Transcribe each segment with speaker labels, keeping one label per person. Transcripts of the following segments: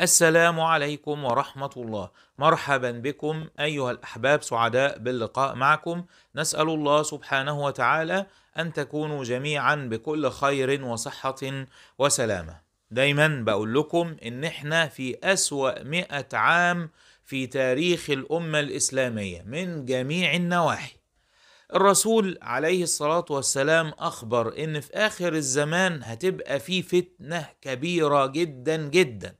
Speaker 1: السلام عليكم ورحمة الله مرحبا بكم أيها الأحباب سعداء باللقاء معكم نسأل الله سبحانه وتعالى أن تكونوا جميعا بكل خير وصحة وسلامة دايما بقول لكم إن إحنا في أسوأ مئة عام في تاريخ الأمة الإسلامية من جميع النواحي الرسول عليه الصلاة والسلام أخبر إن في آخر الزمان هتبقى في فتنة كبيرة جدا جدا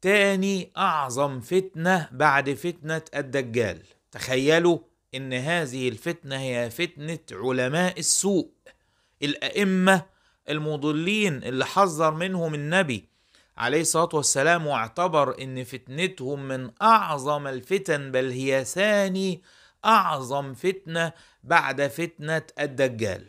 Speaker 1: تاني أعظم فتنة بعد فتنة الدجال تخيلوا إن هذه الفتنة هي فتنة علماء السوء الأئمة المضلين اللي حذر منهم النبي عليه الصلاة والسلام واعتبر إن فتنتهم من أعظم الفتن بل هي ثاني أعظم فتنة بعد فتنة الدجال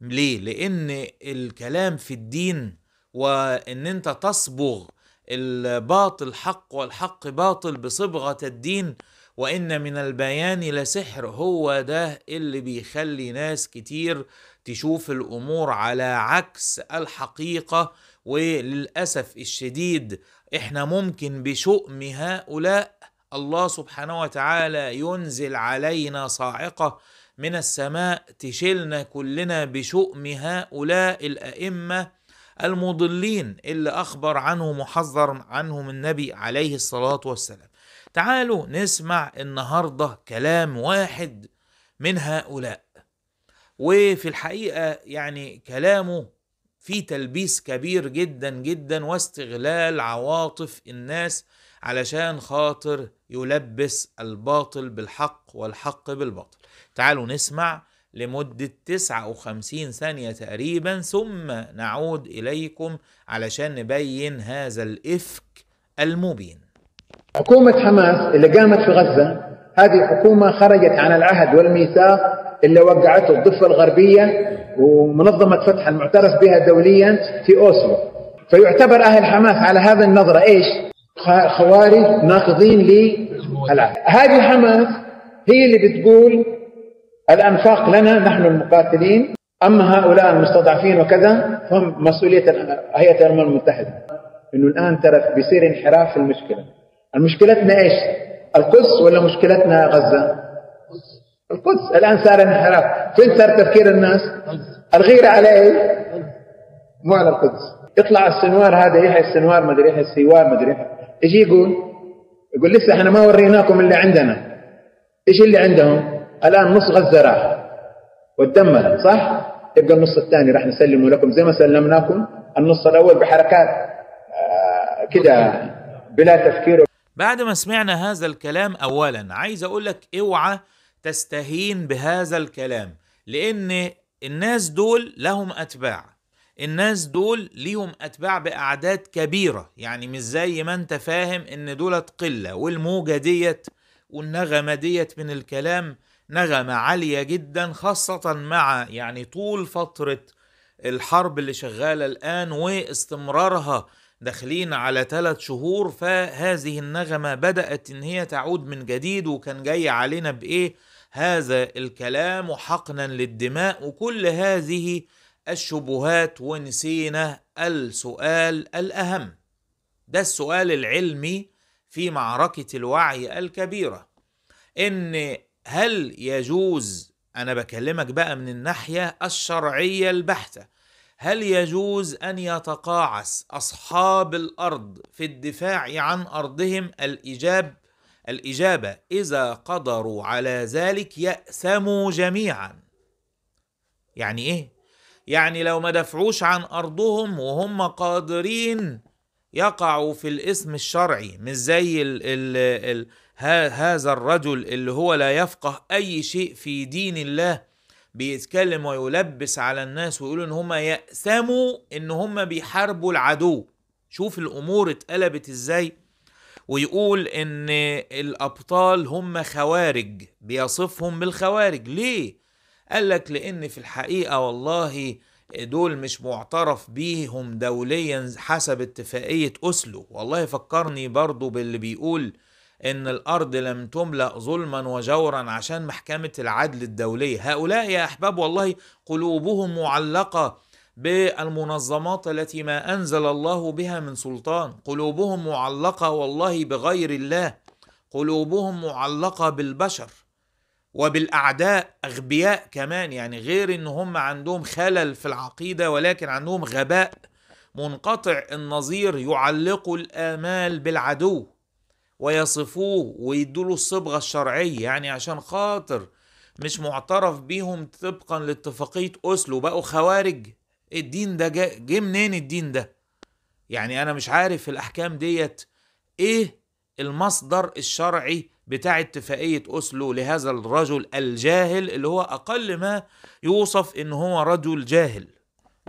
Speaker 1: ليه؟ لأن الكلام في الدين وإن أنت تصبغ الباطل حق والحق باطل بصبغه الدين وان من البيان لسحر هو ده اللي بيخلي ناس كتير تشوف الامور على عكس الحقيقه وللاسف الشديد احنا ممكن بشؤم هؤلاء الله سبحانه وتعالى ينزل علينا صاعقه من السماء تشيلنا كلنا بشؤم هؤلاء الائمه المضلين اللي أخبر عنه محذر عنهم النبي عليه الصلاة والسلام تعالوا نسمع النهاردة كلام واحد من هؤلاء وفي الحقيقة يعني كلامه في تلبيس كبير جدا جدا واستغلال عواطف الناس علشان خاطر يلبس الباطل بالحق والحق بالباطل تعالوا نسمع لمدة 59 ثانية تقريبا ثم نعود إليكم علشان نبين هذا الإفك المبين
Speaker 2: حكومة حماس اللي قامت في غزة هذه حكومة خرجت عن العهد والميثاق اللي وقعته الضفة الغربية ومنظمة فتح المعترف بها دوليا في أوسلو فيعتبر أهل حماس على هذا النظرة إيش؟ خوارج ناقضين للعهد هذه حماس هي اللي بتقول الأنفاق لنا نحن المقاتلين أما هؤلاء المستضعفين وكذا فهم مسؤولية هيئة الأمم المتحدة إنه الآن ترى بيصير انحراف في المشكلة المشكلتنا إيش القدس ولا مشكلتنا غزة القدس الآن صار انحراف فين صار تفكير الناس الغيرة على إيه مو على القدس يطلع السنوار هذا يحيى السنوار ما ادري يحيى السيوار ما ادري يجي يقول يقول لسه احنا ما وريناكم اللي عندنا ايش اللي عندهم؟ الآن نص غزة راح وتدمر صح؟ يبقى النص الثاني راح نسلمه لكم زي ما سلمناكم النص الأول بحركات آه، كده بلا تفكير
Speaker 1: بعد ما سمعنا هذا الكلام أولا عايز أقول لك اوعى تستهين بهذا الكلام لأن الناس دول لهم أتباع الناس دول ليهم اتباع باعداد كبيره يعني مش زي ما انت فاهم ان دولت قله والموجه ديت والنغمه ديت من الكلام نغمة عالية جدا خاصة مع يعني طول فترة الحرب اللي شغالة الآن واستمرارها داخلين على ثلاث شهور فهذه النغمة بدأت إن هي تعود من جديد وكان جاي علينا بإيه هذا الكلام وحقنا للدماء وكل هذه الشبهات ونسينا السؤال الأهم ده السؤال العلمي في معركة الوعي الكبيرة إن هل يجوز انا بكلمك بقى من الناحيه الشرعيه البحته هل يجوز ان يتقاعس اصحاب الارض في الدفاع عن ارضهم الاجاب الاجابه اذا قدروا على ذلك ياثموا جميعا يعني ايه يعني لو ما دفعوش عن ارضهم وهم قادرين يقع في الاسم الشرعي مش زي الـ الـ الـ هذا الرجل اللي هو لا يفقه اي شيء في دين الله بيتكلم ويلبس على الناس ويقول ان هم يأسموا ان هم بيحاربوا العدو شوف الامور اتقلبت ازاي ويقول ان الابطال هم خوارج بيصفهم بالخوارج ليه قال لك لان في الحقيقه والله دول مش معترف بيهم دوليا حسب اتفاقية أسلو والله فكرني برضو باللي بيقول إن الأرض لم تملأ ظلما وجورا عشان محكمة العدل الدولية هؤلاء يا أحباب والله قلوبهم معلقة بالمنظمات التي ما أنزل الله بها من سلطان قلوبهم معلقة والله بغير الله قلوبهم معلقة بالبشر وبالاعداء اغبياء كمان يعني غير ان هم عندهم خلل في العقيده ولكن عندهم غباء منقطع النظير يعلقوا الامال بالعدو ويصفوه ويدوا له الصبغه الشرعيه يعني عشان خاطر مش معترف بيهم طبقا لاتفاقيه اوسلو بقوا خوارج الدين ده جه جا... منين الدين ده يعني انا مش عارف الاحكام ديت ايه المصدر الشرعي بتاع اتفاقية أوسلو لهذا الرجل الجاهل اللي هو أقل ما يوصف إن هو رجل جاهل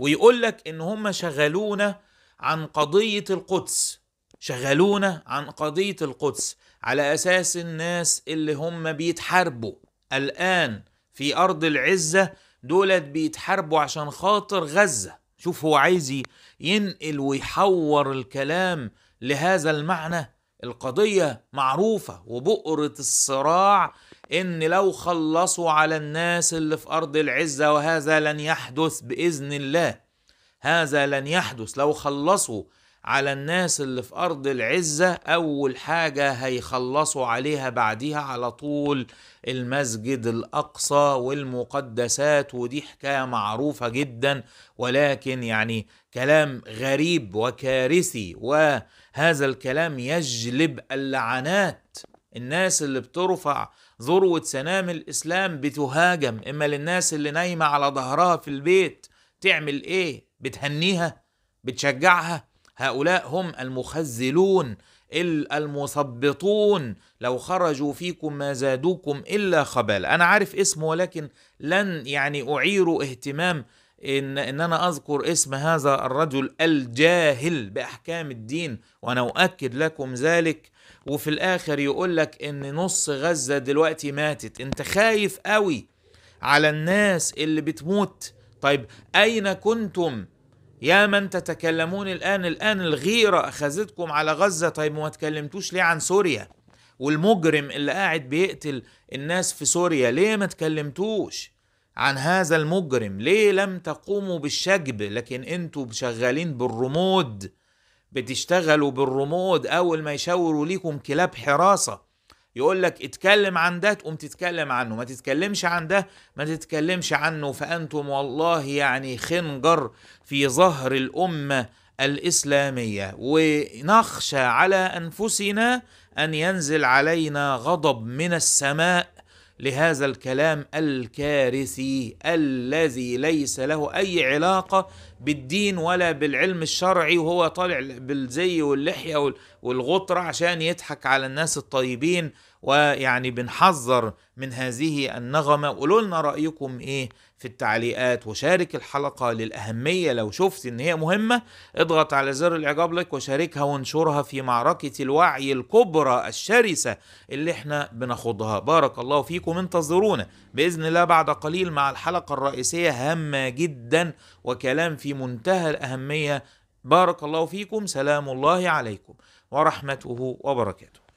Speaker 1: ويقول لك إن هم شغلونا عن قضية القدس شغلونا عن قضية القدس على أساس الناس اللي هم بيتحاربوا الآن في أرض العزة دولت بيتحاربوا عشان خاطر غزة شوف هو عايز ينقل ويحور الكلام لهذا المعنى القضية معروفة وبؤرة الصراع إن لو خلصوا على الناس اللي في أرض العزة وهذا لن يحدث بإذن الله هذا لن يحدث لو خلصوا على الناس اللي في أرض العزة أول حاجة هيخلصوا عليها بعديها على طول المسجد الأقصى والمقدسات ودي حكاية معروفة جدا ولكن يعني كلام غريب وكارثي وهذا الكلام يجلب اللعنات الناس اللي بترفع ذروة سنام الإسلام بتهاجم إما للناس اللي نايمة على ظهرها في البيت تعمل إيه؟ بتهنيها؟ بتشجعها؟ هؤلاء هم المخزلون المثبطون لو خرجوا فيكم ما زادوكم الا خبالا انا عارف اسمه ولكن لن يعني اعير اهتمام ان ان انا اذكر اسم هذا الرجل الجاهل باحكام الدين وانا اؤكد لكم ذلك وفي الاخر يقول لك ان نص غزه دلوقتي ماتت انت خايف قوي على الناس اللي بتموت طيب اين كنتم يا من تتكلمون الآن الآن الغيرة أخذتكم على غزة طيب وما تكلمتوش ليه عن سوريا والمجرم اللي قاعد بيقتل الناس في سوريا ليه ما تكلمتوش عن هذا المجرم ليه لم تقوموا بالشجب لكن انتوا شغالين بالرمود بتشتغلوا بالرمود اول ما يشاوروا ليكم كلاب حراسه يقول لك اتكلم عن ده تقوم تتكلم عنه ما تتكلمش عن ده ما تتكلمش عنه فأنتم والله يعني خنجر في ظهر الأمة الإسلامية ونخشى على أنفسنا أن ينزل علينا غضب من السماء لهذا الكلام الكارثي الذي ليس له اي علاقه بالدين ولا بالعلم الشرعي وهو طالع بالزي واللحيه والغطره عشان يضحك على الناس الطيبين ويعني بنحذر من هذه النغمه قولوا لنا رايكم ايه في التعليقات وشارك الحلقة للأهمية لو شفت إن هي مهمة اضغط على زر الإعجاب لايك وشاركها وانشرها في معركة الوعي الكبرى الشرسة اللي احنا بناخدها بارك الله فيكم انتظرونا بإذن الله بعد قليل مع الحلقة الرئيسية هامة جدا وكلام في منتهى الأهمية بارك الله فيكم سلام الله عليكم ورحمته وبركاته